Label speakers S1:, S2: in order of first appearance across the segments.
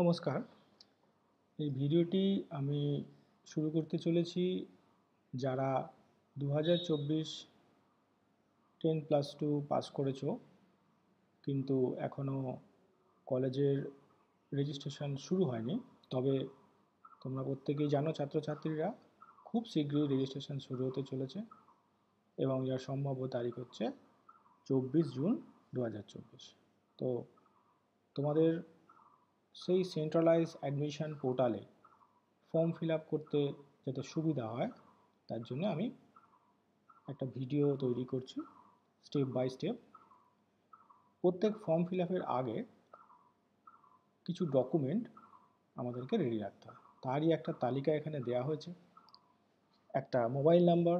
S1: নমস্কার এই ভিডিওটি আমি শুরু করতে চলেছি যারা দু হাজার চব্বিশ টেন প্লাস টু পাস করেছ কিন্তু এখনও কলেজের রেজিস্ট্রেশন শুরু হয়নি তবে তোমরা প্রত্যেকেই জানো ছাত্রছাত্রীরা খুব শীঘ্রই রেজিস্ট্রেশন শুরু হতে চলেছে এবং যার সম্ভাব্য তারিখ হচ্ছে চব্বিশ জুন দু তো তোমাদের সেই সেন্ট্রালাইজ অ্যাডমিশন পোর্টালে ফর্ম ফিল আপ করতে যাতে সুবিধা হয় তার জন্য আমি একটা ভিডিও তৈরি করছি স্টেপ বাই স্টেপ প্রত্যেক ফর্ম ফিল আপের আগে কিছু ডকুমেন্ট আমাদেরকে রেডি রাখতে হয় তারই একটা তালিকা এখানে দেয়া হয়েছে একটা মোবাইল নাম্বার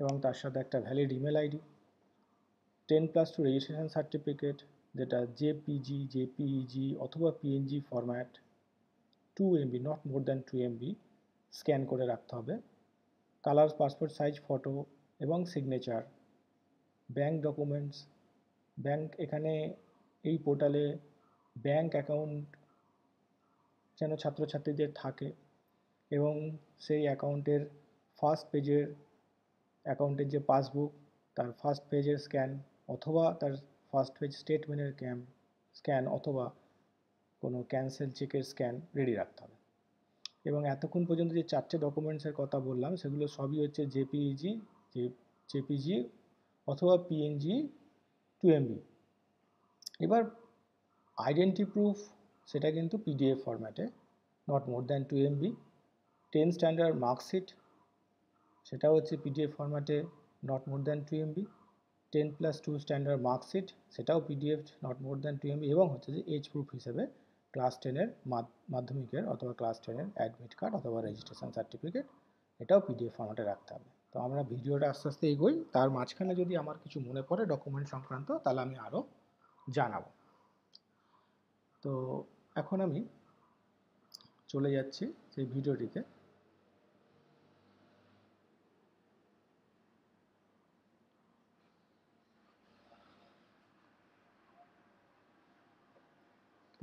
S1: এবং তার সাথে একটা valid email ID ten plus two registration certificate যেটা জেপিজি জেপিইজি অথবা PNG format two MB not more than two MB scan করে রাখতে হবে কালার পাসপোর্ট সাইজ ফটো এবং সিগনেচার ব্যাংক ডকুমেন্টস ব্যাংক এখানে এই পোর্টালে ব্যাংক অ্যাকাউন্ট যেন ছাত্রছাত্রীদের থাকে এবং সেই অ্যাকাউন্টের ফার্স্ট পেজের অ্যাকাউন্টের যে পাসবুক তার ফার্স্ট পেজের স্ক্যান অথবা তার ফার্স্ট পেজ স্টেটমেন্টের ক্যাম স্ক্যান অথবা কোনো ক্যান্সেল চেকের স্ক্যান রেডি রাখতে হবে এবং এতক্ষণ পর্যন্ত যে চারটে ডকুমেন্টসের কথা বললাম সেগুলো সবই হচ্ছে জেপিইজি জেপিজি অথবা পিএনজি টু এমবি এবার আইডেন্টি প্রুফ সেটা কিন্তু পিডিএফ ফরম্যাটে not more than two MB ten standard marksheet সেটা হচ্ছে পিডিএফ ফরম্যাটে not more than two MB ten plus two standard marksheet সেটাও PDF not more than two MB এবং হচ্ছে যে এজ প্রুফ হিসেবে ক্লাস টেনের মাধ্যমিকের অথবা ক্লাস টেনের অ্যাডমিট কার্ড অথবা রেজিস্ট্রেশন সার্টিফিকেট এটাও পিডিএফ ফর্মেটে রাখতে হবে তো আমরা ভিডিওটা আস্তে আস্তে এগোই তার মাঝখানে যদি আমার কিছু মনে পড়ে ডকুমেন্ট সংক্রান্ত তাহলে আমি আরও জানাবো তো এখন আমি চলে যাচ্ছি সেই ভিডিওটিতে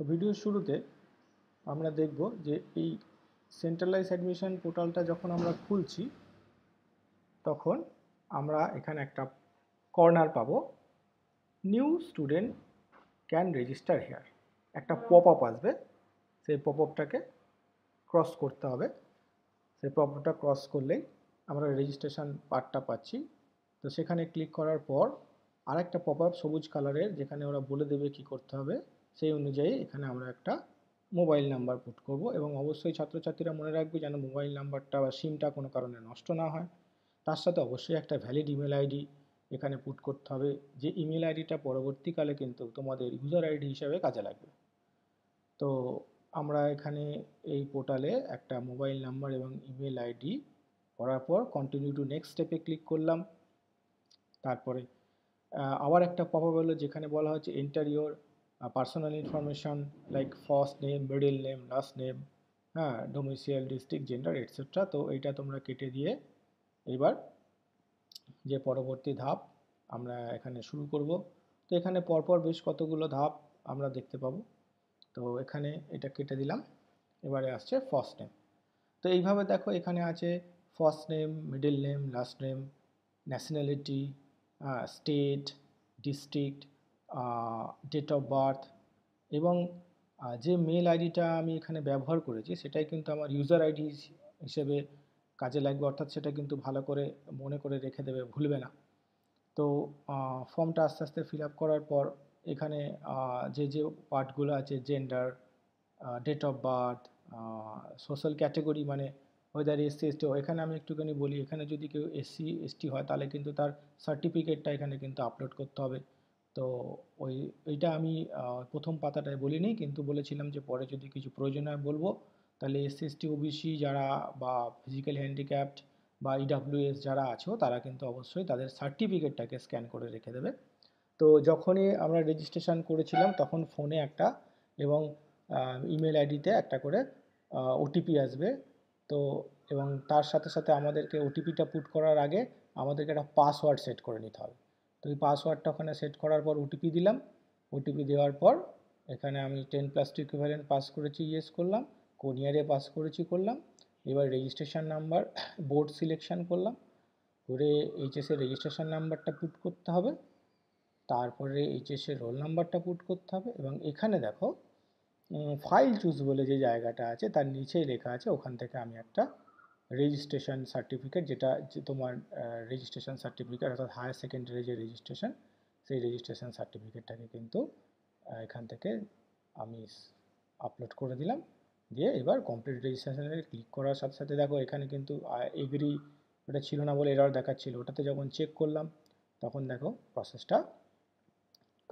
S1: তো ভিডিওর শুরুতে আমরা দেখব যে এই সেন্ট্রালাইজ অ্যাডমিশন পোর্টালটা যখন আমরা খুলছি তখন আমরা এখানে একটা কর্নার পাব new student can register here একটা পপ আপ আসবে সেই পপ আপটাকে ক্রস করতে হবে সেই পপ আপটা ক্রস করলেই আমরা রেজিস্ট্রেশন পার্টটা পাচ্ছি তো সেখানে ক্লিক করার পর আর একটা পপ আপ সবুজ কালারের যেখানে ওরা বলে দেবে কি করতে হবে সেই অনুযায়ী এখানে আমরা একটা মোবাইল নাম্বার পুট করব এবং অবশ্যই ছাত্রছাত্রীরা মনে রাখবে যেন মোবাইল নাম্বারটা বা সিমটা কোনো কারণে নষ্ট না হয় তার সাথে অবশ্যই একটা ভ্যালিড ইমেল আইডি এখানে পুট করতে হবে যে ইমেল আইডিটা পরবর্তীকালে কিন্তু তোমাদের ইউজার আইডি হিসাবে কাজে লাগবে তো আমরা এখানে এই পোর্টালে একটা মোবাইল নাম্বার এবং ইমেল আইডি করার পর কন্টিনিউ টু নেক্সট স্টেপে ক্লিক করলাম তারপরে আবার একটা পপ হলো যেখানে বলা হচ্ছে enter your personal personal like like name name name last name হ্যাঁ ডোমিসিয়াল ডিস্ট্রিক্ট জেন্ডার এটসেট্রা তো এইটা তোমরা কেটে দিয়ে এবার যে পরবর্তী ধাপ আমরা এখানে শুরু করব তো এখানে পরপর বেশ কতগুলো ধাপ আমরা দেখতে পাবো তো এখানে এটা কেটে দিলাম এবারে আসছে ফার্স্ট নেম তো এইভাবে দেখো এখানে আছে first name middle name last name nationality state district date of birth এবং যে মেল আইডিটা আমি এখানে ব্যবহার করেছি সেটাই কিন্তু আমার ইউজার আইডি হিসেবে কাজে লাগবে অর্থাৎ সেটা কিন্তু ভালো করে মনে করে রেখে দেবে ভুলবে না তো ফর্মটা আস্তে আস্তে ফিল আপ করার পর এখানে যে যে পার্টগুলো আছে gender date of birth social category মানে ওয়েদার এসসি এসটি এখানে আমি একটুখানি বলি এখানে যদি কেউ এসসি এসটি হয় তাহলে কিন্তু তার সার্টিফিকেটটা এখানে কিন্তু আপলোড করতে হবে তো ওই ওইটা আমি প্রথম পাতাটায় বলিনি কিন্তু বলেছিলাম যে পরে যদি কিছু প্রয়োজন হয় বলবো তাহলে এস এসটি ওবিসি যারা বা ফিজিক্যাল হ্যান্ডিক্যাপ্ট বা ইডাব্লিউএস যারা আছো তারা কিন্তু অবশ্যই তাদের সার্টিফিকেটটাকে স্ক্যান করে রেখে দেবে তো যখনই আমরা রেজিস্ট্রেশন করেছিলাম তখন ফোনে একটা এবং ইমেল আইডিতে একটা করে ওটিপি আসবে তো এবং তার সাথে সাথে আমাদেরকে ওটিপিটা পুট করার আগে আমাদেরকে একটা পাসওয়ার্ড সেট করে নিতে হবে তো এই পাসওয়ার্ডটা ওখানে সেট করার পর ওটিপি দিলাম ওটিপি দেওয়ার পর এখানে আমি ten plus two equivalent pass করেছি ইয়েস করলাম ইয়ারে পাস করেছি করলাম এবার রেজিস্ট্রেশন নাম্বার বোর্ড সিলেকশন করলাম করে এইচএসের রেজিস্ট্রেশন নাম্বারটা পুট করতে হবে তারপরে এইচএসের রোল নাম্বারটা পুট করতে হবে এবং এখানে দেখো ফাইল চুজ বলে যে জায়গাটা আছে তার নিচেই লেখা আছে ওখান থেকে আমি একটা রেজিস্ট্রেশন সার্টিফিকেট যেটা তোমার রেজিস্ট্রেশন সার্টিফিকেট অর্থাৎ হায়ার সেকেন্ডারি যে রেজিস্ট্রেশন সেই রেজিস্ট্রেশন সার্টিফিকেটটাকে কিন্তু এখান থেকে আমি আপলোড করে দিলাম দিয়ে এবার কমপ্লিট রেজিস্ট্রেশনে ক্লিক করার সাথে সাথে দেখো এখানে কিন্তু এগ্রি ওটা ছিল না বলে এরার দেখাচ্ছিল ওটাতে যখন চেক করলাম তখন দেখো প্রসেসটা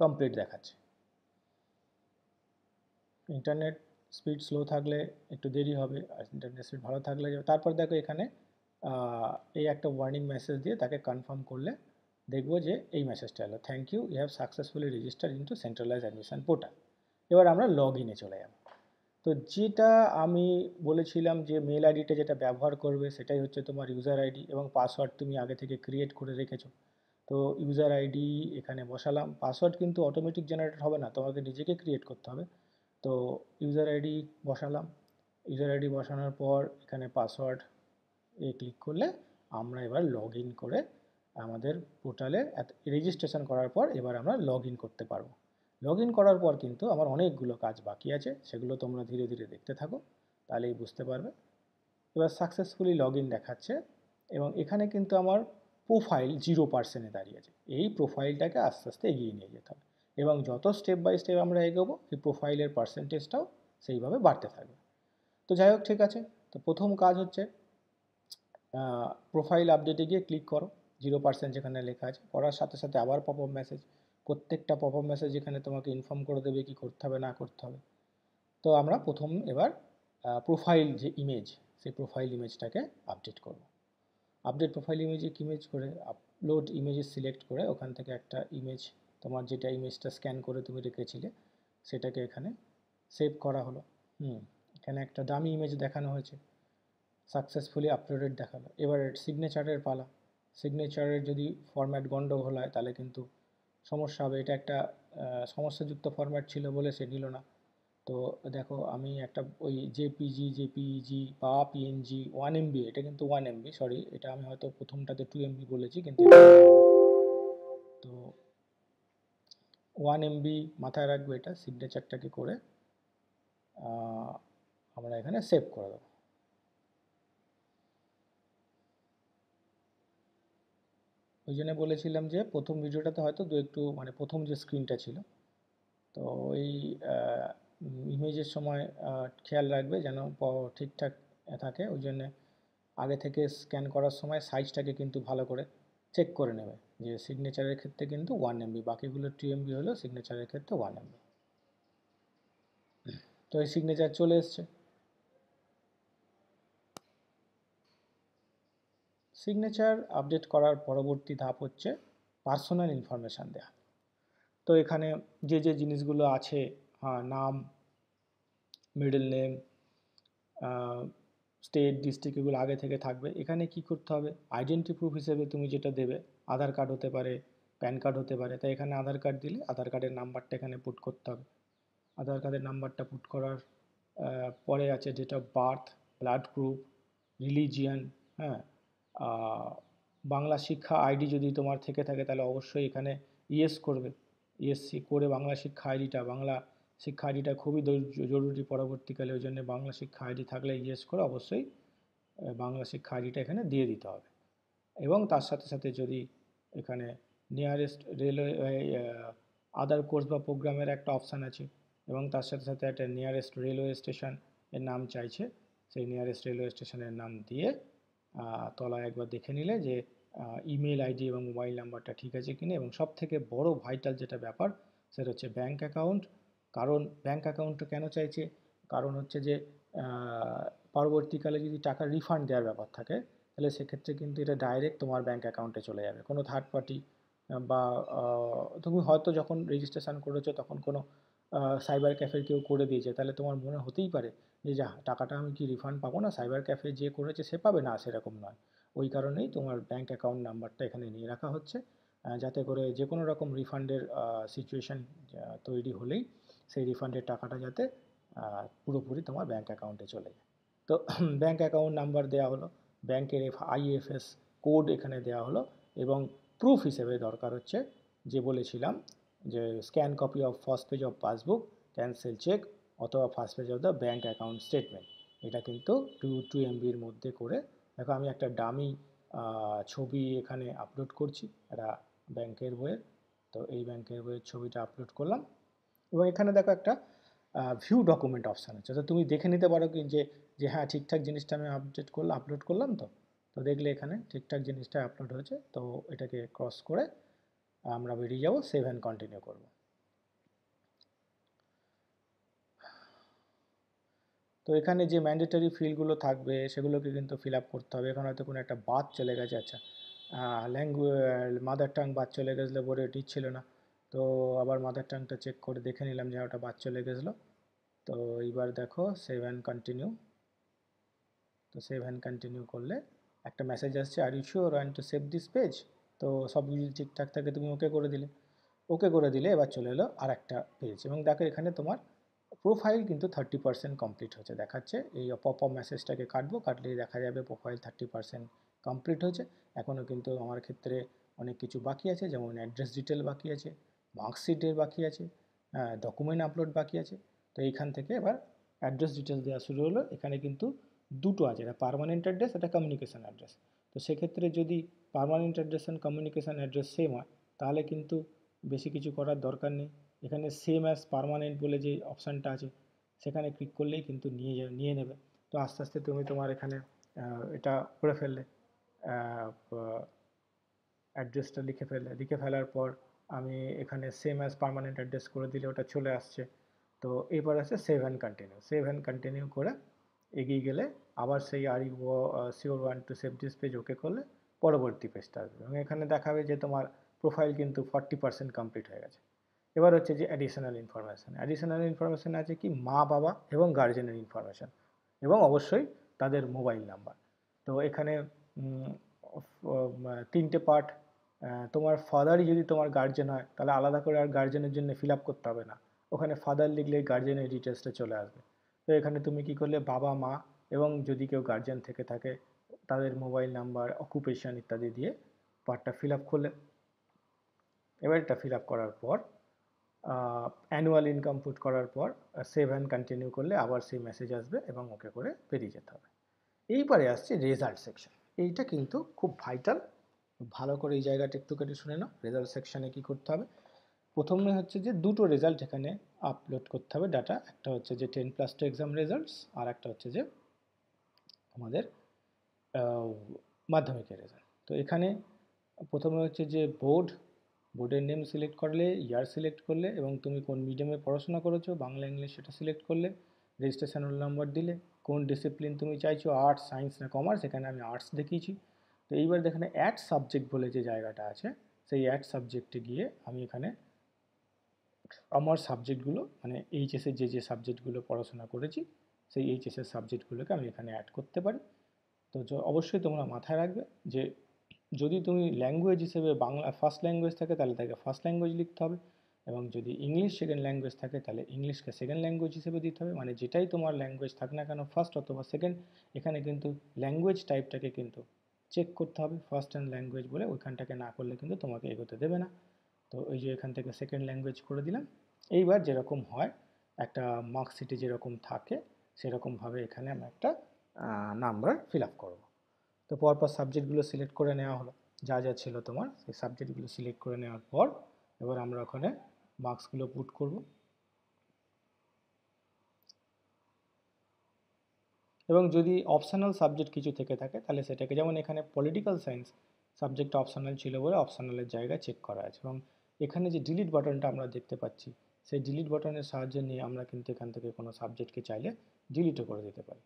S1: কমপ্লিট দেখাচ্ছে ইন্টারনেট স্পিড স্লো থাকলে একটু দেরি হবে আর ইন্টারনেট স্পিড ভালো থাকলে তারপর দেখো এখানে এই একটা ওয়ার্নিং মেসেজ দিয়ে তাকে কনফার্ম করলে দেখবো যে এই মেসেজটা এলো thank you you have successfully register into centralize admission portal এবার আমরা লগ ইনে চলে যাব তো যেটা আমি বলেছিলাম যে মেল আইডিটা যেটা ব্যবহার করবে সেটাই হচ্ছে তোমার ইউজার আইডি এবং পাসওয়ার্ড তুমি আগে থেকে ক্রিয়েট করে রেখেছো তো ইউজার আইডি এখানে বসালাম পাসওয়ার্ড কিন্তু অটোমেটিক জেনারেট হবে না তোমাকে নিজেকে ক্রিয়েট করতে হবে তো ইউজার আইডি বসালাম ইউজার আইডি বসানোর পর এখানে পাসওয়ার্ড এ ক্লিক করলে আমরা এবার লগ করে আমাদের পোর্টালে রেজিস্ট্রেশন করার পর এবার আমরা লগ করতে পারবো লগ করার পর কিন্তু আমার অনেকগুলো কাজ বাকি আছে সেগুলো তোমরা ধীরে ধীরে দেখতে থাকো তাহলেই বুঝতে পারবে এবার সাকসেসফুলি লগ দেখাচ্ছে এবং এখানে কিন্তু আমার প্রোফাইল জিরো পার্সেন্টে আছে এই প্রোফাইলটাকে আস্তে আস্তে এগিয়ে নিয়ে যেতে হবে এবং যত স্টেপ বাই স্টেপ আমরা এগোবো এই প্রোফাইলের পার্সেন্টেজটাও সেইভাবে বাড়তে থাকবে তো যাই হোক ঠিক আছে তো প্রথম কাজ হচ্ছে প্রোফাইল আপডেটে গিয়ে ক্লিক করো জিরো পার্সেন্ট যেখানে লেখা আছে করার সাথে সাথে আবার পপ আপ মেসেজ প্রত্যেকটা পপ আপ মেসেজ এখানে তোমাকে ইনফর্ম করে দেবে কি করতে হবে না করতে হবে তো আমরা প্রথম এবার প্রোফাইল যে ইমেজ সেই প্রোফাইল ইমেজটাকে আপডেট করব আপডেট প্রোফাইল ইমেজে ইমেজ করে আপলোড ইমেজে সিলেক্ট করে ওখান থেকে একটা ইমেজ তোমার যেটা ইমেজটা স্ক্যান করে তুমি রেখেছিলে সেটাকে এখানে সেভ করা হলো হুম এখানে একটা দামি ইমেজ দেখানো হয়েছে সাকসেসফুলি আপলোডেড দেখালো এবার সিগনেচারের পালা সিগনেচারের যদি ফরম্যাট গণ্ডগোল হয় তাহলে কিন্তু সমস্যা হবে এটা একটা সমস্যাযুক্ত ফরম্যাট ছিল বলে সে নিল না তো দেখো আমি একটা ওই জেপিজি জেপিজি বা পিএনজি ওয়ান এমবি এটা কিন্তু ওয়ান এমবি সরি এটা আমি হয়তো প্রথমটাতে টু এমবি বলেছি কিন্তু তো ওয়ান এমবি মাথায় রাখবে এটা সিগনেচারটাকে করে আমরা এখানে সেভ করে দেবো ওই জন্য বলেছিলাম যে প্রথম ভিডিওটাতে হয়তো দু একটু মানে প্রথম যে স্ক্রিনটা ছিল তো ওই ইমেজের সময় খেয়াল রাখবে যেন ঠিকঠাক থাকে ওই জন্যে আগে থেকে স্ক্যান করার সময় সাইজটাকে কিন্তু ভালো করে চেক করে নেবে যে সিগনেচারের ক্ষেত্রে কিন্তু ওয়ান এমবি বাকিগুলো টু এমবি হলো সিগনেচারের ক্ষেত্রে ওয়ান এমবি তো এই সিগনেচার চলে এসছে সিগনেচার আপডেট করার পরবর্তী ধাপ হচ্ছে পার্সোনাল ইনফরমেশান দেওয়া তো এখানে যে যে জিনিসগুলো আছে নাম মিডল নেম স্টেট ডিস্ট্রিক্ট এগুলো আগে থেকে থাকবে এখানে কি করতে হবে আইডেন্টি প্রুফ হিসেবে তুমি যেটা দেবে আধার কার্ড হতে পারে প্যান কার্ড হতে পারে তাই এখানে আধার কার্ড দিলে আধার কার্ডের নাম্বারটা এখানে পুট করতে হবে আধার কার্ডের নাম্বারটা পুট করার পরে আছে যেটা বার্থ ব্লাড গ্রুপ রিলিজিয়ান হ্যাঁ বাংলা শিক্ষা আইডি যদি তোমার থেকে থাকে তাহলে অবশ্যই এখানে ইয়েস করবে ইএসসি করে বাংলা শিক্ষা আইডিটা বাংলা শিক্ষা আইডিটা খুবই জরুরি পরবর্তীকালে ওই জন্য বাংলা শিক্ষা আইডি থাকলে ইয়েস করে অবশ্যই বাংলা শিক্ষা আইডিটা এখানে দিয়ে দিতে হবে এবং তার সাথে সাথে যদি এখানে নিয়ারেস্ট রেলওয়ে আদার কোর্স বা প্রোগ্রামের একটা অপশান আছে এবং তার সাথে সাথে একটা নিয়ারেস্ট রেলওয়ে স্টেশন এর নাম চাইছে সেই নিয়ারেস্ট রেলওয়ে স্টেশনের নাম দিয়ে তলায় একবার দেখে নিলে যে ইমেল আইডি এবং মোবাইল নাম্বারটা ঠিক আছে কিনা এবং সব থেকে বড় ভাইটাল যেটা ব্যাপার সেটা হচ্ছে ব্যাঙ্ক অ্যাকাউন্ট কারণ ব্যাঙ্ক অ্যাকাউন্টটা কেন চাইছে কারণ হচ্ছে যে পরবর্তীকালে যদি টাকা রিফান্ড দেওয়ার ব্যাপার থাকে তাহলে সেক্ষেত্রে কিন্তু এটা ডাইরেক্ট তোমার ব্যাঙ্ক অ্যাকাউন্টে চলে যাবে কোনো থার্ড পার্টি বা তুমি হয়তো যখন রেজিস্ট্রেশন করেছো তখন কোনো সাইবার ক্যাফে কেউ করে দিয়েছে তাহলে তোমার মনে হতেই পারে যে যা টাকাটা আমি কি রিফান্ড পাবো না সাইবার ক্যাফে যে করেছে সে পাবে না সেরকম নয় ওই কারণেই তোমার ব্যাঙ্ক অ্যাকাউন্ট নাম্বারটা এখানে নিয়ে রাখা হচ্ছে যাতে করে যে কোনো রকম রিফান্ডের সিচুয়েশান তৈরি হলেই সেই রিফান্ডের টাকাটা যাতে পুরোপুরি তোমার ব্যাঙ্ক অ্যাকাউন্টে চলে যায় তো ব্যাঙ্ক অ্যাকাউন্ট নাম্বার দেওয়া হলো ব্যাংকের এফ আইএফএস কোড এখানে দেওয়া হলো এবং প্রুফ হিসেবে দরকার হচ্ছে যে বলেছিলাম যে scan copy of first page of passbook cancel cheque অথবা first page of the bank account statement এটা কিন্তু টু টু এমবির মধ্যে করে দেখো আমি একটা ডামি ছবি এখানে আপলোড করছি একটা ব্যাংকের বইয়ের তো এই ব্যাংকের বইয়ের ছবিটা আপলোড করলাম এবং এখানে দেখো একটা ভিউ ডকুমেন্ট অপশান আছে তো তুমি দেখে নিতে পারো কি যে যে হ্যাঁ ঠিকঠাক জিনিসটা আমি আপডেট করলাম আপলোড করলাম তো তো দেখলে এখানে ঠিকঠাক জিনিসটা আপলোড হয়েছে তো এটাকে ক্রস করে আমরা বেরিয়ে যাবো সেভ অ্যান্ড কন্টিনিউ করব তো এখানে যে ম্যান্ডেটারি ফিলগুলো থাকবে সেগুলোকে কিন্তু ফিল আপ করতে হবে এখানে হয়তো কোনো একটা বাদ চলে গেছে আচ্ছা ল্যাঙ্গুয়ে মাদার টাং বাদ চলে গেছিলো বলে টিচ ছিল না তো আবার মাদার টাংটা চেক করে দেখে নিলাম যে ওটা বাদ চলে গেছিলো তো এইবার দেখো সেভ অ্যান্ড কন্টিনিউ তো সেভ অ্যান্ড কন্টিনিউ করলে একটা মেসেজ আসছে are you and two save this page তো সব যদি ঠিকঠাক থাকে তুমি ওকে করে দিলে ওকে করে দিলে এবার চলে এলো আর একটা পেজ এবং দেখো এখানে তোমার প্রোফাইল কিন্তু থার্টি পার্সেন্ট কমপ্লিট হচ্ছে দেখাচ্ছে এই অপ মেসেজটাকে কাটবো কাটলেই দেখা যাবে প্রোফাইল থার্টি পার্সেন্ট কমপ্লিট হয়েছে এখনও কিন্তু আমার ক্ষেত্রে অনেক কিছু বাকি আছে যেমন অ্যাড্রেস ডিটেল বাকি আছে মার্কশিটের বাকি আছে ডকুমেন্ট আপলোড বাকি আছে তো এইখান থেকে এবার অ্যাড্রেস ডিটেলস দেওয়া শুরু হলো এখানে কিন্তু দুটো আছে এটা পারমানেন্ট অ্যাড্রেস এটা কমিউনিকেশান অ্যাড্রেস তো সেক্ষেত্রে যদি permanent address and communication address same হয় তাহলে কিন্তু বেশি কিছু করার দরকার নেই এখানে সেম অ্যাজ পারমানেন্ট বলে যে অপশানটা আছে সেখানে ক্লিক করলেই কিন্তু নিয়ে যাবে নিয়ে নেবে তো আস্তে আস্তে তুমি তোমার এখানে এটা করে ফেললে অ্যাড্রেসটা লিখে ফেললে লিখে ফেলার পর আমি এখানে সেম অ্যাজ পারমানেন্ট অ্যাড্রেস করে দিলে ওটা চলে আসছে তো এবার আছে save and continue save and continue করে এগিয়ে গেলে আবার সেই are you sure want to save this page okay করলে পরবর্তী পেজটা আসবে এবং এখানে দেখাবে যে তোমার প্রোফাইল কিন্তু ফর্টি পার্সেন্ট কমপ্লিট হয়ে গেছে এবার হচ্ছে যে অ্যাডিশনাল ইনফরমেশান অ্যাডিশনাল ইনফরমেশান আছে কি মা বাবা এবং গার্জেনের ইনফরমেশান এবং অবশ্যই তাদের মোবাইল নাম্বার তো এখানে তিনটে পার্ট তোমার ফাদারই যদি তোমার গার্জেন হয় তাহলে আলাদা করে আর গার্জেনের জন্য ফিল আপ করতে হবে না ওখানে ফাদার লিখলেই গার্জেনের ডিটেলসটা চলে আসবে তো এখানে তুমি কি করলে বাবা মা এবং যদি কেউ গার্জেন থেকে থাকে তাদের মোবাইল নাম্বার অকুপেশান ইত্যাদি দিয়ে পার্টটা ফিল আপ করলে এবার এটা ফিল আপ করার পর অ্যানুয়াল ইনকাম পুট করার পর সেভ অ্যান্ড কন্টিনিউ করলে আবার সেই মেসেজ আসবে এবং ওকে করে বেরিয়ে যেতে হবে এইবারে আসছে রেজাল্ট সেকশন এইটা কিন্তু খুব ভাইটাল ভালো করে এই জায়গাটা একটু কেটে শুনে নাও রেজাল্ট সেকশানে কি করতে হবে প্রথমে হচ্ছে যে দুটো রেজাল্ট এখানে আপলোড করতে হবে ডাটা একটা হচ্ছে যে ten plus two exam results আর একটা হচ্ছে যে আমাদের মাধ্যমিকের রেজাল্ট তো এখানে প্রথমে হচ্ছে যে বোর্ড বোর্ডের নেম সিলেক্ট করলে ইয়ার সিলেক্ট করলে এবং তুমি কোন মিডিয়ামে পড়াশোনা করেছো বাংলা ইংলিশ সেটা সিলেক্ট করলে রেজিস্ট্রেশন রোল নাম্বার দিলে কোন ডিসিপ্লিন তুমি চাইছো আর্টস সায়েন্স না কমার্স এখানে আমি আর্টস দেখিয়েছি তো এইবার এখানে অ্যাড সাবজেক্ট বলে যে জায়গাটা আছে সেই অ্যাড সাবজেক্টে গিয়ে আমি এখানে আমার সাবজেক্টগুলো মানে এইচএসের যে যে সাবজেক্টগুলো পড়াশোনা করেছি সেই এইচএসের সাবজেক্টগুলোকে আমি এখানে অ্যাড করতে পারি তো অবশ্যই তোমরা মাথায় রাখবে যে যদি তুমি ল্যাঙ্গুয়েজ হিসেবে বাংলা ফার্স্ট ল্যাঙ্গুয়েজ থাকে তাহলে তাকে ফার্স্ট ল্যাঙ্গুয়েজ লিখতে হবে এবং যদি ইংলিশ সেকেন্ড ল্যাঙ্গুয়েজ থাকে তাহলে ইংলিশকে সেকেন্ড ল্যাঙ্গুয়েজ হিসেবে দিতে হবে মানে যেটাই তোমার ল্যাঙ্গুয়েজ থাক না কেন ফার্স্ট অথবা সেকেন্ড এখানে কিন্তু ল্যাঙ্গুয়েজ টাইপটাকে কিন্তু চেক করতে হবে ফার্স্ট অ্যান্ড ল্যাঙ্গুয়েজ বলে ওইখানটাকে না করলে কিন্তু তোমাকে এগোতে দেবে না তো এই যে এখান থেকে সেকেন্ড ল্যাঙ্গুয়েজ করে দিলাম এইবার যেরকম হয় একটা মার্কশিটে যেরকম থাকে সেরকমভাবে এখানে আমরা একটা নাম্বার ফিল আপ করবো তো পরপর সাবজেক্টগুলো সিলেক্ট করে নেওয়া হলো যা যা ছিল তোমার সেই সাবজেক্টগুলো সিলেক্ট করে নেওয়ার পর এবার আমরা ওখানে মার্কসগুলো পুট করবো এবং যদি অপশনাল সাবজেক্ট কিছু থেকে থাকে তাহলে সেটাকে যেমন এখানে পলিটিক্যাল সায়েন্স সাবজেক্ট অপশনাল ছিল বলে অপশনালের জায়গায় চেক করা আছে এবং এখানে যে ডিলিট বাটনটা আমরা দেখতে পাচ্ছি সেই ডিলিট বাটনের সাহায্য নিয়ে আমরা কিন্তু এখান থেকে কোনো সাবজেক্টকে চাইলে ডিলিটও করে দিতে পারি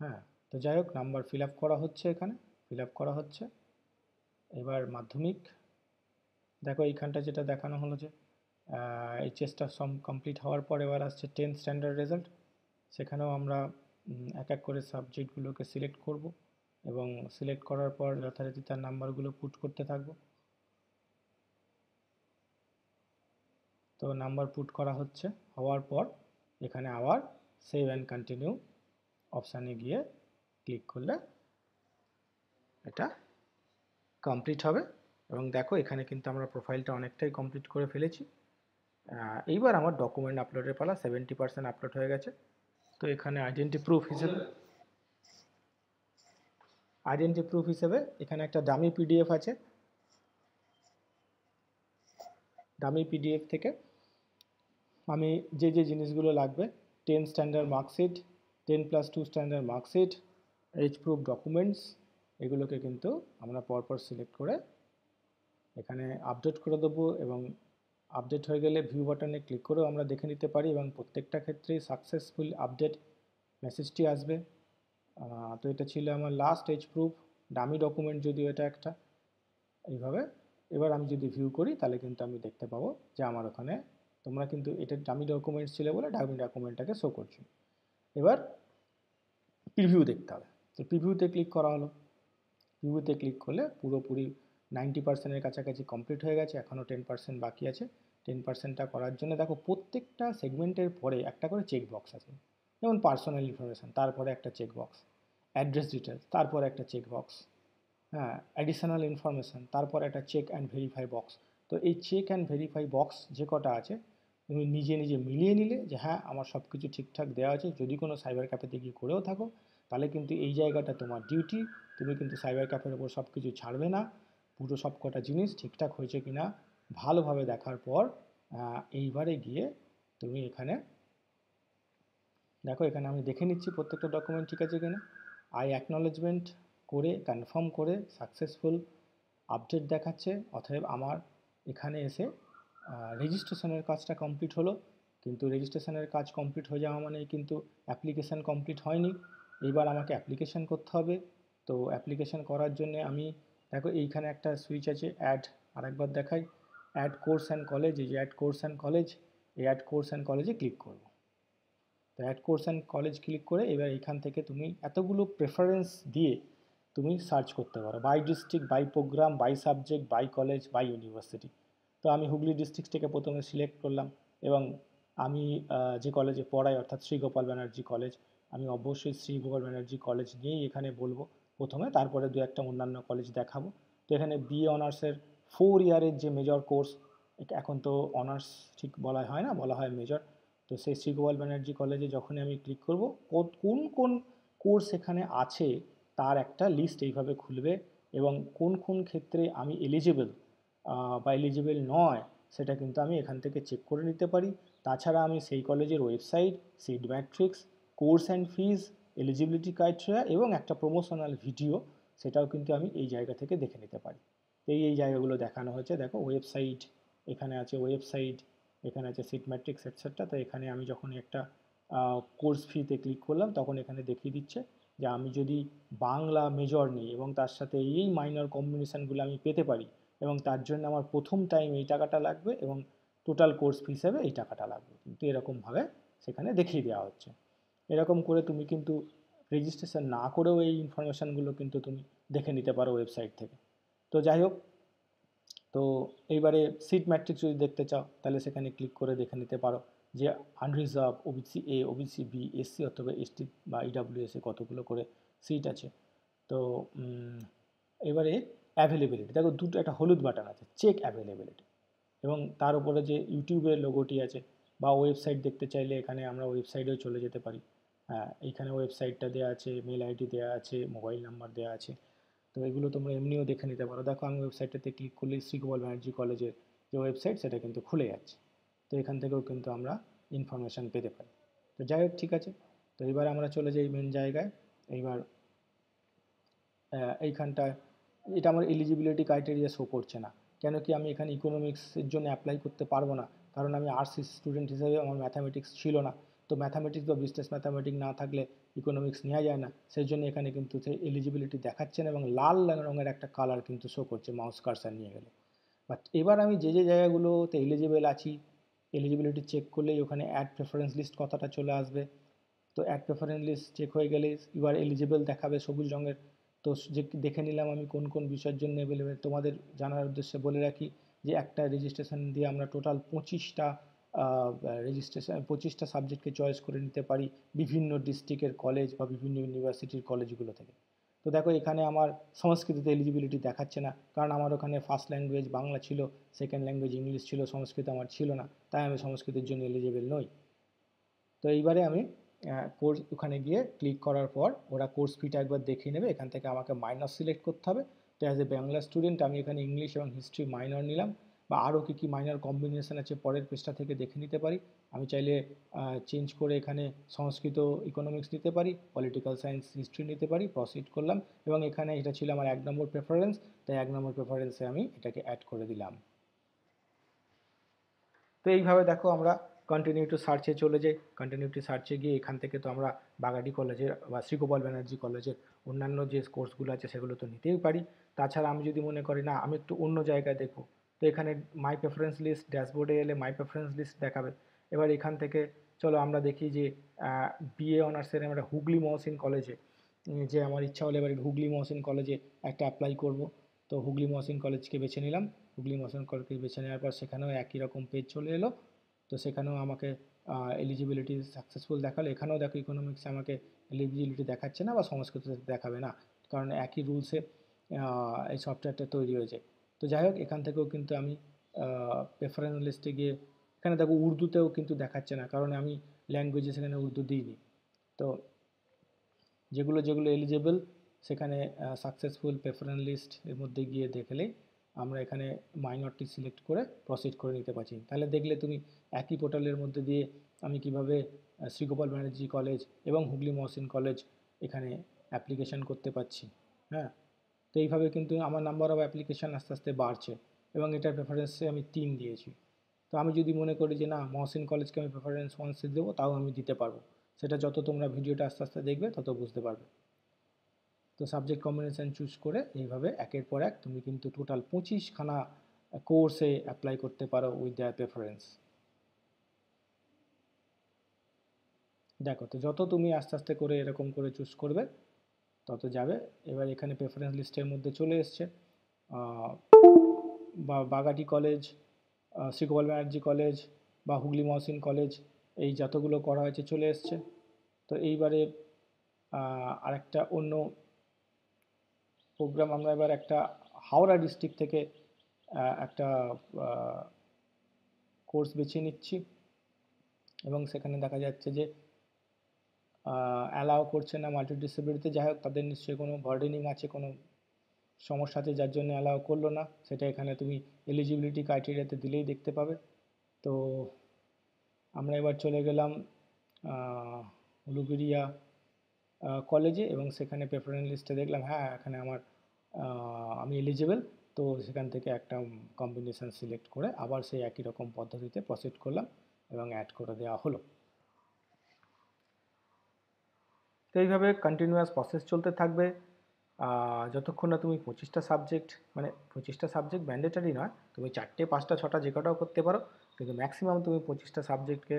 S1: হ্যাঁ তো যাই হোক নাম্বার ফিল আপ করা হচ্ছে এখানে ফিল আপ করা হচ্ছে এবার মাধ্যমিক দেখো এইখানটা যেটা দেখানো হলো যে এইচএসটা সম কমপ্লিট হওয়ার পর এবার আসছে টেন্থ স্ট্যান্ডার্ড রেজাল্ট সেখানেও আমরা এক এক করে সাবজেক্টগুলোকে সিলেক্ট করব এবং সিলেক্ট করার পর যথারীতি তার নাম্বারগুলো পুট করতে থাকব তো নাম্বার পুট করা হচ্ছে হওয়ার পর এখানে আবার সেভ অ্যান্ড কন্টিনিউ অপশানে গিয়ে ক্লিক করলে এটা কমপ্লিট হবে এবং দেখো এখানে কিন্তু আমরা প্রোফাইলটা অনেকটাই কমপ্লিট করে ফেলেছি এইবার আমার ডকুমেন্ট আপলোডের পালা সেভেন্টি পার্সেন্ট আপলোড হয়ে গেছে তো এখানে আইডেন্টি প্রুফ হিসেবে আইডেন্টি প্রুফ হিসেবে এখানে একটা ডামি পিডিএফ আছে ডামি পিডিএফ থেকে আমি যে যে জিনিসগুলো লাগবে ten standard marksheet ten plus two standard marksheet age proof documents এগুলোকে কিন্তু আমরা পরপর সিলেক্ট করে এখানে আপডেট করে দেবো এবং আপডেট হয়ে গেলে ভিউ বাটনে ক্লিক করেও আমরা দেখে নিতে পারি এবং প্রত্যেকটা ক্ষেত্রেই সাকসেসফুল আপডেট মেসেজটি আসবে তো এটা ছিল আমার last age proof dummy document যদিও এটা একটা এইভাবে এবার আমি যদি ভিউ করি তাহলে কিন্তু আমি দেখতে পাবো যে আমার ওখানে তোমরা কিন্তু এটা ডামি ডকুমেন্টস ছিল বলে ডামি ডকুমেন্টটাকে শো করছো এবার প্রিভিউ দেখতে হবে তো প্রিভিউতে ক্লিক করা হলো প্রিভিউতে ক্লিক করলে পুরোপুরি নাইনটি পার্সেন্টের কাছাকাছি কমপ্লিট হয়ে গেছে এখনও টেন পার্সেন্ট বাকি আছে টেন পার্সেন্টটা করার জন্য দেখো প্রত্যেকটা সেগমেন্টের পরে একটা করে চেক বক্স আছে যেমন পার্সোনাল ইনফরমেশান তারপরে একটা চেক বক্স অ্যাড্রেস ডিটেলস তারপরে একটা চেক বক্স হ্যাঁ অ্যাডিশনাল ইনফরমেশান তারপর একটা চেক অ্যান্ড ভেরিফাই বক্স তো এই চেক অ্যান্ড ভেরিফাই বক্স যে কটা আছে তুমি নিজে নিজে মিলিয়ে নিলে যে হ্যাঁ আমার সব কিছু ঠিকঠাক দেওয়া আছে যদি কোনো সাইবার ক্যাফেতে গিয়ে করেও থাকো তাহলে কিন্তু এই জায়গাটা তোমার ডিউটি তুমি কিন্তু সাইবার ক্যাফের ওপর সব কিছু ছাড়বে না পুরো সব কটা জিনিস ঠিকঠাক হয়েছে কিনা ভালোভাবে দেখার পর এইবারে গিয়ে তুমি এখানে দেখো এখানে আমি দেখে নিচ্ছি প্রত্যেকটা ডকুমেন্ট ঠিক আছে কিনা আই অ্যাকনোলেজমেন্ট করে কনফার্ম করে সাকসেসফুল আপডেট দেখাচ্ছে অতএব আমার এখানে এসে রেজিস্ট্রেশনের কাজটা কমপ্লিট হলো কিন্তু রেজিস্ট্রেশনের কাজ কমপ্লিট হয়ে যাওয়া মানে কিন্তু অ্যাপ্লিকেশান কমপ্লিট হয়নি এবার আমাকে অ্যাপ্লিকেশান করতে হবে তো অ্যাপ্লিকেশান করার জন্য আমি দেখো এইখানে একটা সুইচ আছে অ্যাড আরেকবার দেখাই অ্যাড কোর্স অ্যান্ড কলেজ এই যে অ্যাড কোর্স অ্যান্ড কলেজ এই অ্যাড কোর্স অ্যান্ড কলেজে ক্লিক করবো তো add course and college click করে এবার এখান থেকে তুমি এতগুলো প্রেফারেন্স দিয়ে তুমি সার্চ করতে পারো by district by program by subject by college by university তো আমি হুগলি ডিস্ট্রিক্ট থেকে প্রথমে সিলেক্ট করলাম এবং আমি যে কলেজে পড়াই অর্থাৎ শ্রীগোপাল ব্যানার্জি কলেজ আমি অবশ্যই শ্রীগোপাল ব্যানার্জি কলেজ নিয়েই এখানে বলবো প্রথমে তারপরে দু একটা অন্যান্য কলেজ দেখাবো তো এখানে বিএ অনার্সের ফোর ইয়ারের যে মেজর কোর্স এখন তো অনার্স ঠিক বলা হয় না বলা হয় মেজর তো সেই শ্রী গোপাল ব্যানার্জি কলেজে যখনই আমি ক্লিক করব কোন কোন কোর্স এখানে আছে তার একটা লিস্ট এইভাবে খুলবে এবং কোন কোন ক্ষেত্রে আমি এলিজিবল বা এলিজিবল নয় সেটা কিন্তু আমি এখান থেকে চেক করে নিতে পারি তাছাড়া আমি সেই কলেজের website seat matrix course and fees eligibility criteria এবং একটা প্রমোশনাল ভিডিও সেটাও কিন্তু আমি এই জায়গা থেকে দেখে নিতে পারি এই এই জায়গাগুলো দেখানো হয়েছে দেখো ওয়েবসাইট এখানে আছে ওয়েবসাইট এখানে আছে সিট ম্যাট্রিক্স এটসেট্রা তো এখানে আমি যখন একটা কোর্স ফিতে ক্লিক করলাম তখন এখানে দেখিয়ে দিচ্ছে যে আমি যদি বাংলা মেজর নিই এবং তার সাথে এই মাইনর কম্বিনেশানগুলো আমি পেতে পারি এবং তার জন্য আমার প্রথম টাইম এই টাকাটা লাগবে এবং টোটাল কোর্স ফি হিসেবে এই টাকাটা লাগবে কিন্তু এরকমভাবে সেখানে দেখিয়ে দেওয়া হচ্ছে এরকম করে তুমি কিন্তু রেজিস্ট্রেশন না করেও এই ইনফরমেশানগুলো কিন্তু তুমি দেখে নিতে পারো ওয়েবসাইট থেকে তো যাই হোক তো এইবারে সিট ম্যাট্রিক্স যদি দেখতে চাও তাহলে সেখানে ক্লিক করে দেখে নিতে পারো যে unreserved OBC A OBC B SC অথবা এসটি বা ইডাব্লিউএসে কতগুলো করে সিট আছে তো এবারে অ্যাভেলেবিলিটি দেখো দুটো একটা হলুদ বাটন আছে চেক অ্যাভেলেবিলিটি এবং তার উপরে যে ইউটিউবের লোগোটি আছে বা ওয়েবসাইট দেখতে চাইলে এখানে আমরা ওয়েবসাইটেও চলে যেতে পারি হ্যাঁ এখানে ওয়েবসাইটটা দেওয়া আছে মেল আইডি দেওয়া আছে মোবাইল নাম্বার দেওয়া আছে তো এগুলো তোমরা এমনিও দেখে নিতে পারো দেখো আমি ওয়েবসাইটটাতে ক্লিক করলে শ্রী গোপাল ব্যানার্জি কলেজের যে ওয়েবসাইট সেটা কিন্তু খুলে যাচ্ছে তো এখান থেকেও কিন্তু আমরা ইনফরমেশান পেতে পারি তো যাই হোক ঠিক আছে তো এবার আমরা চলে যাই মেন জায়গায় এইবার এইখানটায় এটা আমার এলিজিবিলিটি ক্রাইটেরিয়া শো করছে না কেন কি আমি এখানে ইকোনমিক্সের জন্য অ্যাপ্লাই করতে পারবো না কারণ আমি আর্টস স্টুডেন্ট হিসেবে আমার ম্যাথামেটিক্স ছিল না তো ম্যাথামেটিক্স বা বিজনেস ম্যাথামেটিক্স না থাকলে ইকোনমিক্স নেওয়া যায় না সেই জন্য এখানে কিন্তু সেই এলিজিবিলিটি দেখাচ্ছেন এবং লাল রঙের একটা কালার কিন্তু শো করছে মাউস কার্সার নিয়ে গেলে বাট এবার আমি যে যে জায়গাগুলোতে এলিজিবেল আছি এলিজিবিলিটি চেক করলেই ওখানে অ্যাড প্রেফারেন্স লিস্ট কথাটা চলে আসবে তো অ্যাড প্রেফারেন্স লিস্ট চেক হয়ে গেলে ইউ এলিজিবল দেখাবে সবুজ রঙের তো যে দেখে নিলাম আমি কোন কোন বিষয়ের জন্য এভেলেবেল তোমাদের জানার উদ্দেশ্যে বলে রাখি যে একটা রেজিস্ট্রেশন দিয়ে আমরা টোটাল পঁচিশটা রেজিস্ট্রেশন পঁচিশটা সাবজেক্টকে চয়েস করে নিতে পারি বিভিন্ন ডিস্ট্রিক্টের কলেজ বা বিভিন্ন ইউনিভার্সিটির কলেজগুলো থেকে তো দেখো এখানে আমার সংস্কৃতিতে এলিজিবিলিটি দেখাচ্ছে না কারণ আমার ওখানে ফার্স্ট ল্যাঙ্গুয়েজ বাংলা ছিল সেকেন্ড ল্যাঙ্গুয়েজ ইংলিশ ছিল সংস্কৃত আমার ছিল না তাই আমি সংস্কৃতের জন্য এলিজিবল নই তো এইবারে আমি কোর্স ওখানে গিয়ে ক্লিক করার পর ওরা কোর্স ফিটা একবার দেখে নেবে এখান থেকে আমাকে মাইনাস সিলেক্ট করতে হবে অ্যাজ এ বাংলা স্টুডেন্ট আমি এখানে ইংলিশ এবং হিস্ট্রি মাইনর নিলাম বা আরও কী কী মাইনর কম্বিনেশান আছে পরের পেজটা থেকে দেখে নিতে পারি আমি চাইলে চেঞ্জ করে এখানে সংস্কৃত ইকোনমিক্স নিতে পারি পলিটিক্যাল সায়েন্স হিস্ট্রি নিতে পারি প্রসিড করলাম এবং এখানে এটা ছিল আমার এক নম্বর প্রেফারেন্স তাই এক নম্বর প্রেফারেন্সে আমি এটাকে অ্যাড করে দিলাম তো এইভাবে দেখো আমরা কন্টিনিউ টু সার্চে চলে যাই কন্টিনিউ টু সার্চে গিয়ে এখান থেকে তো আমরা বাগাডি কলেজের বা শ্রীগোপাল ব্যানার্জি কলেজের অন্যান্য যে কোর্সগুলো আছে সেগুলো তো নিতেই পারি তাছাড়া আমি যদি মনে করি না আমি একটু অন্য জায়গায় দেখবো তো এখানে মাই প্রেফারেন্স লিস্ট ড্যাশবোর্ডে এলে মাই প্রেফারেন্স লিস্ট দেখাবে এবার এখান থেকে চলো আমরা দেখি যে বিএ অনার্সের আমরা হুগলি মহসিন কলেজে যে আমার ইচ্ছা হলে এবার হুগলি মহসিন কলেজে একটা অ্যাপ্লাই করব তো হুগলি মহসিন কলেজকে বেছে নিলাম হুগলি মহসিন কলেজকে বেছে নেওয়ার পর সেখানেও একই রকম পেজ চলে এলো তো সেখানেও আমাকে এলিজিবিলিটি সাকসেসফুল দেখালো এখানেও দেখো ইকোনমিক্সে আমাকে এলিজিবিলিটি দেখাচ্ছে না বা সংস্কৃত দেখাবে না কারণ একই রুলসে এই সফটওয়্যারটা তৈরি হয়েছে তো যাই হোক এখান থেকেও কিন্তু আমি প্রেফারেন্স লিস্টে গিয়ে এখানে দেখো উর্দুতেও কিন্তু দেখাচ্ছে না কারণ আমি ল্যাঙ্গুয়েজে সেখানে উর্দু দিইনি তো যেগুলো যেগুলো এলিজেবল সেখানে সাকসেসফুল প্রেফারেন্স লিস্ট এর মধ্যে গিয়ে দেখলে আমরা এখানে মাইনরটি সিলেক্ট করে প্রসিড করে নিতে পারছি তাহলে দেখলে তুমি একই পোর্টালের মধ্যে দিয়ে আমি কিভাবে শ্রীগোপাল ব্যানার্জি কলেজ এবং হুগলি মহসিন কলেজ এখানে অ্যাপ্লিকেশান করতে পারছি হ্যাঁ তো এইভাবে কিন্তু আমার নাম্বার অফ অ্যাপ্লিকেশান আস্তে আস্তে বাড়ছে এবং এটার প্রেফারেন্সে আমি তিন দিয়েছি তো আমি যদি মনে করি যে না মহসিন কলেজকে আমি প্রেফারেন্স ওয়ান দেবো তাও আমি দিতে পারবো সেটা যত তোমরা ভিডিওটা আস্তে আস্তে দেখবে তত বুঝতে পারবে তো সাবজেক্ট কম্বিনেশান চুজ করে এইভাবে একের পর এক তুমি কিন্তু টোটাল পঁচিশখানা কোর্সে অ্যাপ্লাই করতে পারো উইথ দেয়ার প্রেফারেন্স দেখো তো যত তুমি আস্তে আস্তে করে এরকম করে চুজ করবে তত যাবে এবার এখানে প্রেফারেন্স লিস্টের মধ্যে চলে এসছে বা বাগাটি কলেজ শ্রীগোপাল ব্যানার্জি কলেজ বা হুগলি মহসিন কলেজ এই যতগুলো করা হয়েছে চলে এসছে তো এইবারে আরেকটা অন্য প্রোগ্রাম আমরা এবার একটা হাওড়া ডিস্ট্রিক্ট থেকে একটা কোর্স বেছে নিচ্ছি এবং সেখানে দেখা যাচ্ছে যে অ্যালাও করছে না মাল্টি ডিসেবিলিটি যাই হোক তাদের নিশ্চয়ই কোনো বার্ডেনিং আছে কোনো সমস্যা আছে যার জন্য অ্যালাও করলো না সেটা এখানে তুমি এলিজিবিলিটি ক্রাইটেরিয়াতে দিলেই দেখতে পাবে তো আমরা এবার চলে গেলাম উলুগুড়িয়া কলেজে এবং সেখানে প্রেফারেন্স লিস্টে দেখলাম হ্যাঁ এখানে আমার আমি এলিজেবল তো সেখান থেকে একটা কম্বিনেশান সিলেক্ট করে আবার সেই একই রকম পদ্ধতিতে প্রসিড করলাম এবং অ্যাড করে দেওয়া হলো তো এইভাবে কন্টিনিউয়াস প্রসেস চলতে থাকবে যতক্ষণ না তুমি পঁচিশটা সাবজেক্ট মানে পঁচিশটা সাবজেক্ট ম্যান্ডেটারি নয় তুমি চারটে পাঁচটা ছটা যে কটাও করতে পারো কিন্তু ম্যাক্সিমাম তুমি পঁচিশটা সাবজেক্টকে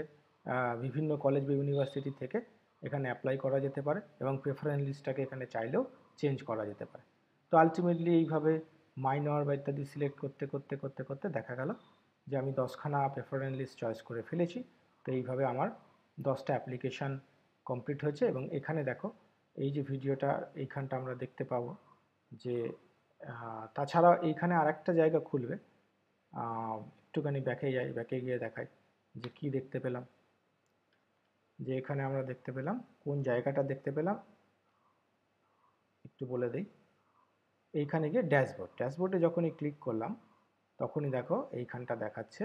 S1: বিভিন্ন কলেজ বা ইউনিভার্সিটি থেকে এখানে অ্যাপ্লাই করা যেতে পারে এবং প্রেফারেন্স লিস্টটাকে এখানে চাইলেও চেঞ্জ করা যেতে পারে তো আলটিমেটলি এইভাবে মাইনর বা ইত্যাদি সিলেক্ট করতে করতে করতে করতে দেখা গেল যে আমি দশখানা প্রেফারেন্ট লিস্ট চয়েস করে ফেলেছি তো এইভাবে আমার দশটা অ্যাপ্লিকেশান কমপ্লিট হয়েছে এবং এখানে দেখো এই যে ভিডিওটা এইখানটা আমরা দেখতে পাবো যে তাছাড়া এইখানে আরেকটা জায়গা খুলবে একটুখানি ব্যাকে যাই ব্যাকে গিয়ে দেখাই যে কি দেখতে পেলাম যে এখানে আমরা দেখতে পেলাম কোন জায়গাটা দেখতে পেলাম একটু বলে দিই এইখানে গিয়ে ড্যাশবোর্ড ড্যাশবোর্ডে যখনই ক্লিক করলাম তখনই দেখো এইখানটা দেখাচ্ছে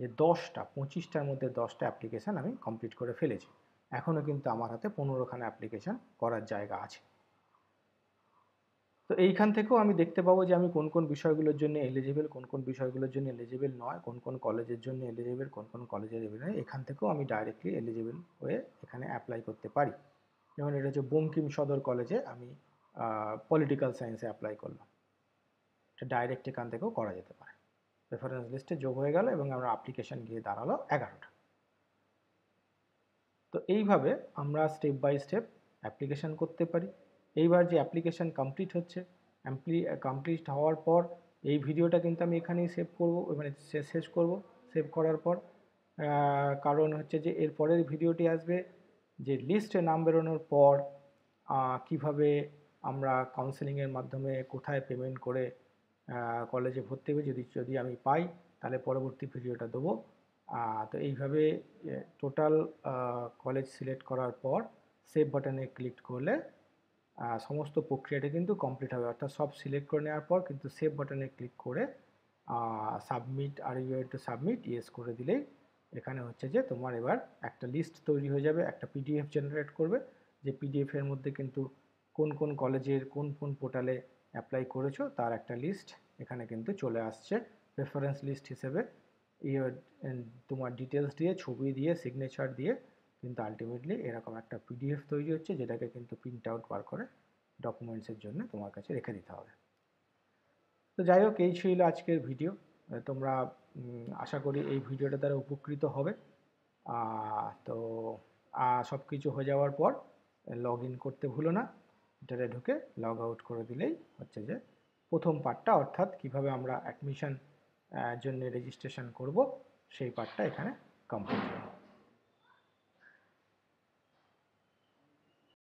S1: যে দশটা পঁচিশটার মধ্যে দশটা অ্যাপ্লিকেশান আমি কমপ্লিট করে ফেলেছি এখনও কিন্তু আমার হাতে পনেরোখানা অ্যাপ্লিকেশান করার জায়গা আছে তো এইখান থেকেও আমি দেখতে পাবো যে আমি কোন কোন বিষয়গুলোর জন্য এলিজিবেল কোন কোন বিষয়গুলোর জন্য এলিজিবেল নয় কোন কোন কলেজের জন্য এলিজিবেল কোন কোন কলেজের নয় এখান থেকেও আমি ডাইরেক্টলি এলিজিবেল হয়ে এখানে অ্যাপ্লাই করতে পারি যেমন এটা হচ্ছে বঙ্কিম সদর কলেজে আমি পলিটিক্যাল সায়েন্সে অ্যাপ্লাই করলাম এটা ডাইরেক্ট এখান থেকেও করা যেতে পারে রেফারেন্স লিস্টে যোগ হয়ে গেল এবং আমরা অ্যাপ্লিকেশান গিয়ে দাঁড়ালো এগারোটা তো এইভাবে আমরা স্টেপ বাই স্টেপ অ্যাপ্লিকেশান করতে পারি এইবার যে অ্যাপ্লিকেশান কমপ্লিট হচ্ছে কমপ্লিট হওয়ার পর এই ভিডিওটা কিন্তু আমি এখানেই সেভ করবো মানে শেষ করব সেভ করার পর কারণ হচ্ছে যে এর পরের ভিডিওটি আসবে যে লিস্টে নাম বেরোনোর পর কিভাবে আমরা কাউন্সেলিংয়ের মাধ্যমে কোথায় পেমেন্ট করে কলেজে ভর্তি হবে যদি যদি আমি পাই তাহলে পরবর্তী ভিডিওটা দেবো তো এইভাবে টোটাল কলেজ সিলেক্ট করার পর সেভ বাটনে ক্লিক করলে সমস্ত প্রক্রিয়াটা কিন্তু কমপ্লিট হবে অর্থাৎ সব সিলেক্ট করে নেওয়ার পর কিন্তু সেভ বাটনে ক্লিক করে submit are you to submit yes করে দিলেই এখানে হচ্ছে যে তোমার এবার একটা লিস্ট তৈরি হয়ে যাবে একটা পিডিএফ জেনারেট করবে যে পিডিএফের মধ্যে কিন্তু কোন কোন কলেজের কোন কোন পোর্টালে অ্যাপ্লাই করেছো তার একটা লিস্ট এখানে কিন্তু চলে আসছে রেফারেন্স লিস্ট হিসেবে ইয়ার তোমার ডিটেলস দিয়ে ছবি দিয়ে সিগনেচার দিয়ে কিন্তু আলটিমেটলি এরকম একটা পিডিএফ তৈরি হচ্ছে যেটাকে কিন্তু প্রিন্ট আউট বার করে ডকুমেন্টসের জন্য তোমার কাছে রেখে দিতে হবে তো যাই হোক এই ছিল আজকের ভিডিও তোমরা আশা করি এই ভিডিওটা দ্বারা উপকৃত হবে তো সব কিছু হয়ে যাওয়ার পর লগ ইন করতে ভুলো না এটাতে ঢুকে লগ আউট করে দিলেই হচ্ছে যে প্রথম পার্টটা অর্থাৎ কিভাবে আমরা অ্যাডমিশন জন্য রেজিস্ট্রেশন করব সেই পার্টটা এখানে কমপ্লিট হবে